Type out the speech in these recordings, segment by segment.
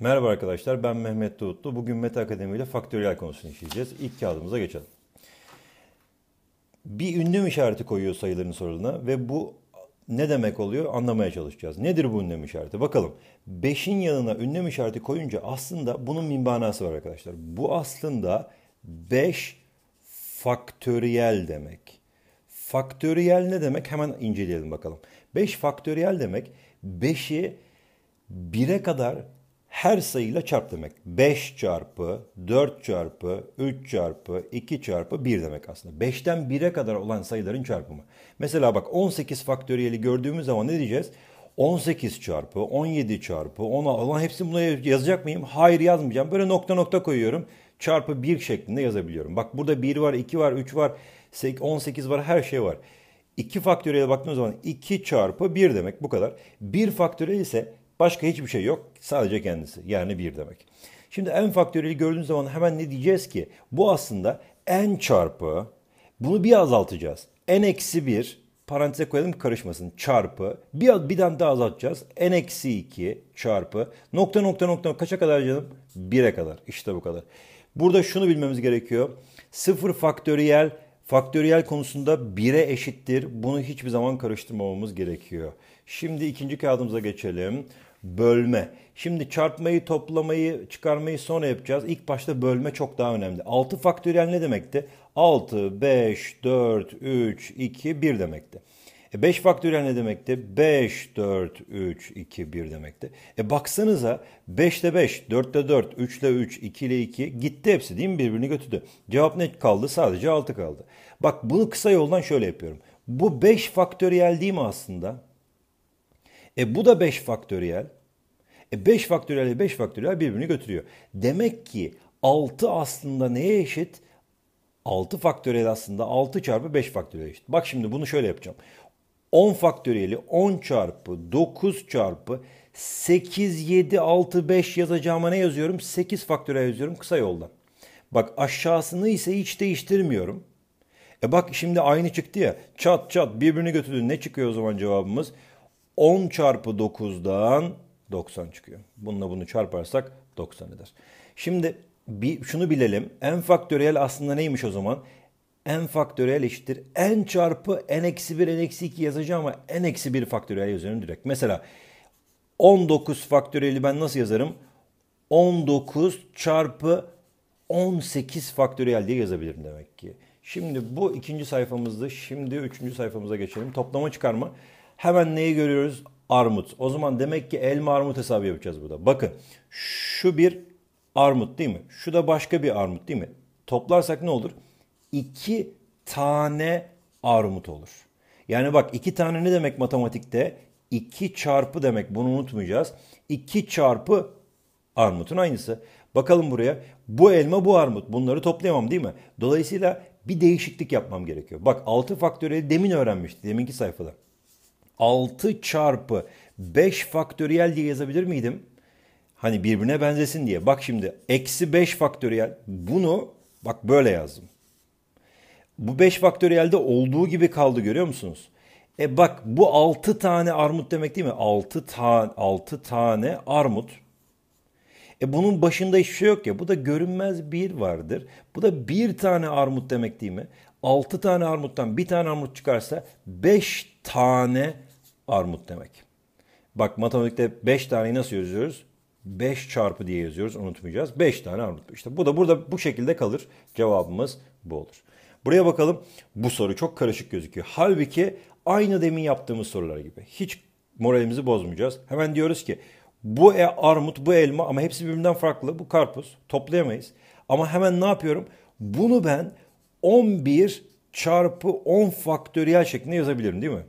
Merhaba arkadaşlar ben Mehmet Doğutlu. Bugün Meta Akademi ile faktöriyel konusunu işleyeceğiz. İlk kağıdımıza geçelim. Bir ünlem işareti koyuyor sayıların soruluna ve bu ne demek oluyor anlamaya çalışacağız. Nedir bu ünlem işareti? Bakalım 5'in yanına ünlem işareti koyunca aslında bunun bir var arkadaşlar. Bu aslında 5 faktöriyel demek. Faktöriyel ne demek? Hemen inceleyelim bakalım. 5 faktöriyel demek 5'i 1'e kadar her sayıyla çarp demek. 5 çarpı, 4 çarpı, 3 çarpı, 2 çarpı 1 demek aslında. 5'ten 1'e kadar olan sayıların çarpımı. Mesela bak 18 faktöriyeli gördüğümüz zaman ne diyeceğiz? 18 çarpı, 17 çarpı, 10 olan hepsini buna yazacak mıyım? Hayır yazmayacağım. Böyle nokta nokta koyuyorum. Çarpı 1 şeklinde yazabiliyorum. Bak burada 1 var, 2 var, 3 var, 18 var, her şey var. 2 faktöriyele baktığımız zaman 2 çarpı 1 demek bu kadar. 1 faktöriyel ise Başka hiçbir şey yok. Sadece kendisi. Yani bir demek. Şimdi en faktöriyeli gördüğünüz zaman hemen ne diyeceğiz ki? Bu aslında n çarpı. Bunu bir azaltacağız. N eksi bir paranteze koyalım karışmasın. Çarpı. Bir, birden daha azaltacağız. N eksi 2 çarpı. Nokta nokta nokta kaça kadar canım? 1'e kadar. İşte bu kadar. Burada şunu bilmemiz gerekiyor. Sıfır faktöriyel Faktöriyel konusunda 1'e eşittir. Bunu hiçbir zaman karıştırmamamız gerekiyor. Şimdi ikinci kağıdımıza geçelim. Bölme. Şimdi çarpmayı, toplamayı, çıkarmayı sonra yapacağız. İlk başta bölme çok daha önemli. 6 faktöriyel ne demekti? 6, 5, 4, 3, 2, 1 demekti. E 5 faktöriyel ne demekti? 5, 4, 3, 2, 1 demekti. E baksanıza 5'te 5, 4'te 4, 3'te 3, 2 ile 2 gitti hepsi değil mi? Birbirini götürdü. Cevap ne kaldı? Sadece 6 kaldı. Bak bunu kısa yoldan şöyle yapıyorum. Bu 5 faktöriyel değil mi aslında? E bu da 5 faktöriyel. E 5 faktöriyel ile 5 faktöriyel birbirini götürüyor. Demek ki 6 aslında neye eşit? 6 faktöriyel aslında 6 çarpı 5 faktöriyel eşit. Bak şimdi bunu şöyle yapacağım. 10 faktöriyeli 10 çarpı 9 çarpı 8, 7, 6, 5 yazacağıma ne yazıyorum? 8 faktöre yazıyorum kısa yoldan. Bak aşağısını ise hiç değiştirmiyorum. E bak şimdi aynı çıktı ya. Çat çat birbirini götürdü. Ne çıkıyor o zaman cevabımız? 10 çarpı 9'dan 90 çıkıyor. Bununla bunu çarparsak 90 eder. Şimdi bir, şunu bilelim. En faktöriyel aslında neymiş o zaman? n faktöriyel eşittir. n çarpı n eksi 1 n eksi 2 yazacağım ama n eksi 1 faktöriyel yazıyorum direkt. Mesela 19 faktöriyeli ben nasıl yazarım? 19 çarpı 18 faktöriyel diye yazabilirim demek ki. Şimdi bu ikinci sayfamızdı. Şimdi üçüncü sayfamıza geçelim. Toplama çıkarma. Hemen neyi görüyoruz? Armut. O zaman demek ki elma armut hesabı yapacağız burada. Bakın şu bir armut değil mi? Şu da başka bir armut değil mi? Toplarsak ne olur? iki tane armut olur. Yani bak iki tane ne demek matematikte? 2 çarpı demek bunu unutmayacağız. 2 çarpı armutun aynısı. Bakalım buraya. Bu elma bu armut. Bunları toplayamam değil mi? Dolayısıyla bir değişiklik yapmam gerekiyor. Bak 6 faktöriyel demin öğrenmiştik. Deminki sayfada. 6 çarpı 5 faktöriyel diye yazabilir miydim? Hani birbirine benzesin diye. Bak şimdi eksi 5 faktöriyel. Bunu bak böyle yazdım. Bu 5 faktöriyelde olduğu gibi kaldı görüyor musunuz? E bak bu 6 tane armut demek değil mi? 6 tane 6 tane armut. E bunun başında hiçbir şey yok ya. Bu da görünmez bir vardır. Bu da bir tane armut demek değil mi? 6 tane armuttan bir tane armut çıkarsa 5 tane armut demek. Bak matematikte 5 taneyi nasıl yazıyoruz? 5 çarpı diye yazıyoruz unutmayacağız. 5 tane armut. İşte bu da burada bu şekilde kalır. Cevabımız bu olur. Buraya bakalım. Bu soru çok karışık gözüküyor. Halbuki aynı demin yaptığımız sorular gibi. Hiç moralimizi bozmayacağız. Hemen diyoruz ki bu e armut, bu elma ama hepsi birbirinden farklı. Bu karpuz. Toplayamayız. Ama hemen ne yapıyorum? Bunu ben 11 çarpı 10 faktöriyel şeklinde yazabilirim değil mi?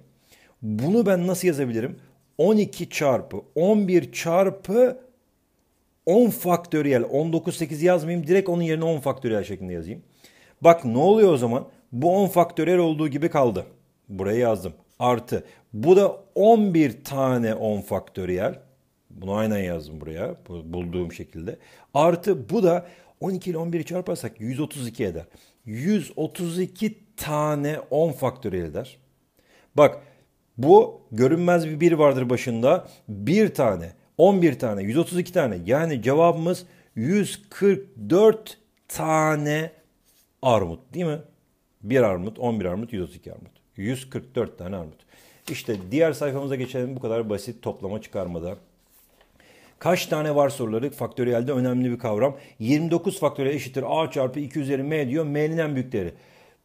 Bunu ben nasıl yazabilirim? 12 çarpı 11 çarpı 10 faktöriyel 19 8 yazmayayım direkt onun yerine 10 faktöriyel şeklinde yazayım. Bak ne oluyor o zaman? Bu 10 faktörel olduğu gibi kaldı. Buraya yazdım. Artı. Bu da 11 tane 10 faktöriyel. Bunu aynen yazdım buraya bulduğum şekilde. Artı bu da 12 ile 11'i çarparsak 132 eder. 132 tane 10 faktöriyel eder. Bak bu görünmez bir 1 vardır başında. 1 tane, 11 tane, 132 tane. Yani cevabımız 144 tane armut değil mi? 1 armut, 11 armut, 132 armut. 144 tane armut. İşte diğer sayfamıza geçelim bu kadar basit toplama çıkarmada. Kaç tane var soruları faktöriyelde önemli bir kavram. 29 faktöriyel eşittir a çarpı 2 üzeri m diyor m'nin en büyükleri.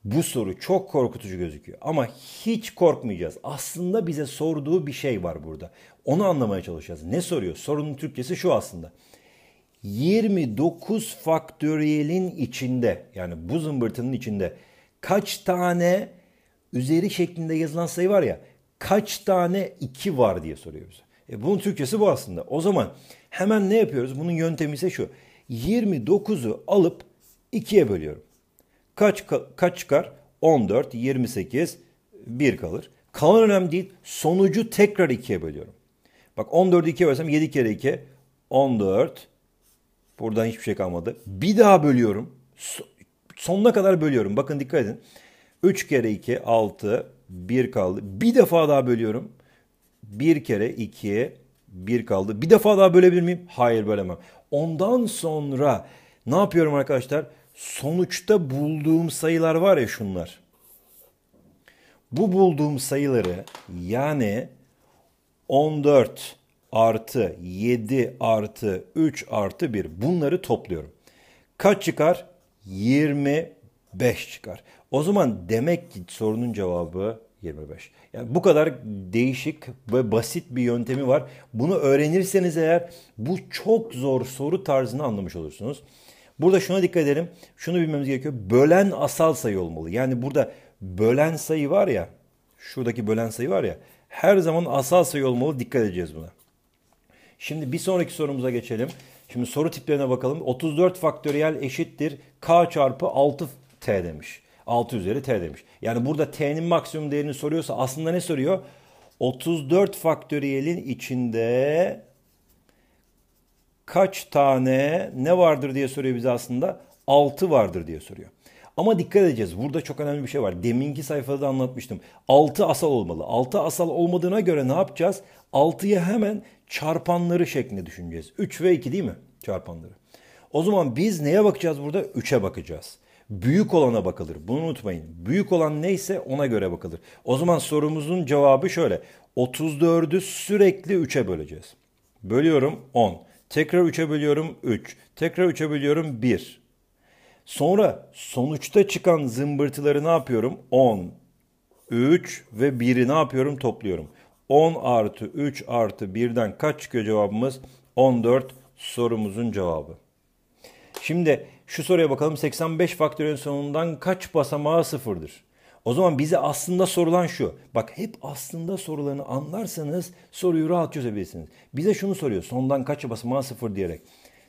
Bu soru çok korkutucu gözüküyor ama hiç korkmayacağız. Aslında bize sorduğu bir şey var burada. Onu anlamaya çalışacağız. Ne soruyor? Sorunun Türkçesi şu aslında. 29 faktöriyelin içinde yani bu zımbırtının içinde kaç tane üzeri şeklinde yazılan sayı var ya kaç tane 2 var diye soruyor bize. E bunun Türkçesi bu aslında. O zaman hemen ne yapıyoruz? Bunun yöntemi ise şu. 29'u alıp 2'ye bölüyorum. Kaç kaç çıkar? 14, 28, 1 kalır. Kalan önemli değil. Sonucu tekrar 2'ye bölüyorum. Bak 14'ü 2'ye bölsem 7 kere 2 14, Buradan hiçbir şey kalmadı. Bir daha bölüyorum. Sonuna kadar bölüyorum. Bakın dikkat edin. 3 kere 2 6 1 kaldı. Bir defa daha bölüyorum. 1 kere 2 1 kaldı. Bir defa daha bölebilir miyim? Hayır bölemem. Ondan sonra ne yapıyorum arkadaşlar? Sonuçta bulduğum sayılar var ya şunlar. Bu bulduğum sayıları yani 14 artı 7 artı 3 artı 1 bunları topluyorum. Kaç çıkar? 25 çıkar. O zaman demek ki sorunun cevabı 25. Yani bu kadar değişik ve basit bir yöntemi var. Bunu öğrenirseniz eğer bu çok zor soru tarzını anlamış olursunuz. Burada şuna dikkat edelim. Şunu bilmemiz gerekiyor. Bölen asal sayı olmalı. Yani burada bölen sayı var ya. Şuradaki bölen sayı var ya. Her zaman asal sayı olmalı. Dikkat edeceğiz buna. Şimdi bir sonraki sorumuza geçelim. Şimdi soru tiplerine bakalım. 34 faktöriyel eşittir k çarpı 6t demiş. 6 üzeri t demiş. Yani burada t'nin maksimum değerini soruyorsa aslında ne soruyor? 34 faktöriyelin içinde kaç tane ne vardır diye soruyor bize aslında. 6 vardır diye soruyor. Ama dikkat edeceğiz. Burada çok önemli bir şey var. Deminki sayfada da anlatmıştım. 6 asal olmalı. 6 asal olmadığına göre ne yapacağız? 6'yı hemen çarpanları şeklinde düşüneceğiz. 3 ve 2 değil mi? Çarpanları. O zaman biz neye bakacağız burada? 3'e bakacağız. Büyük olana bakılır. Bunu unutmayın. Büyük olan neyse ona göre bakılır. O zaman sorumuzun cevabı şöyle. 34'ü sürekli 3'e böleceğiz. Bölüyorum 10. Tekrar 3'e bölüyorum 3. Tekrar 3'e bölüyorum 1. Sonra sonuçta çıkan zımbırtıları ne yapıyorum? 10, 3 ve 1'i ne yapıyorum? Topluyorum. 10 artı 3 artı 1'den kaç çıkıyor cevabımız? 14 sorumuzun cevabı. Şimdi şu soruya bakalım 85 faktöriyel sonundan kaç basamağı sıfırdır? O zaman bize aslında sorulan şu. Bak hep aslında sorularını anlarsanız soruyu rahat çözebilirsiniz. Bize şunu soruyor. Sondan kaç basamağı sıfır diyerek.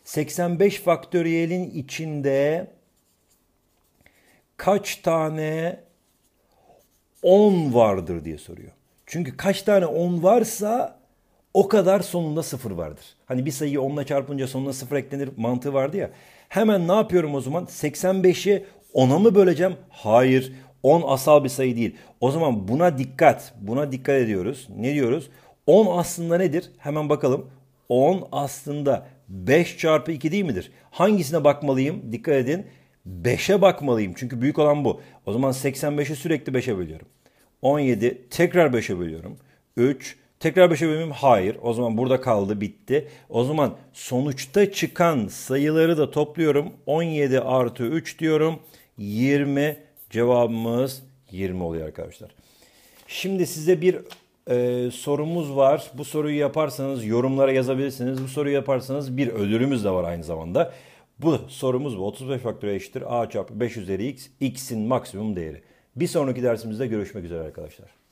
85 faktöriyelin içinde kaç tane 10 vardır diye soruyor. Çünkü kaç tane 10 varsa o kadar sonunda sıfır vardır. Hani bir sayıyı 10'la çarpınca sonunda sıfır eklenir mantığı vardı ya. Hemen ne yapıyorum o zaman? 85'i 10'a mı böleceğim? Hayır. 10 asal bir sayı değil. O zaman buna dikkat. Buna dikkat ediyoruz. Ne diyoruz? 10 aslında nedir? Hemen bakalım. 10 aslında 5 çarpı 2 değil midir? Hangisine bakmalıyım? Dikkat edin. 5'e bakmalıyım. Çünkü büyük olan bu. O zaman 85'i sürekli 5'e bölüyorum. 17 tekrar 5'e bölüyorum. 3 tekrar 5'e bölüyorum. Hayır. O zaman burada kaldı bitti. O zaman sonuçta çıkan sayıları da topluyorum. 17 artı 3 diyorum. 20 cevabımız 20 oluyor arkadaşlar. Şimdi size bir e, sorumuz var. Bu soruyu yaparsanız yorumlara yazabilirsiniz. Bu soruyu yaparsanız bir ödülümüz de var aynı zamanda. Bu sorumuz bu. 35 faktöre eşittir a çarpı 5 üzeri x, x'in maksimum değeri. Bir sonraki dersimizde görüşmek üzere arkadaşlar.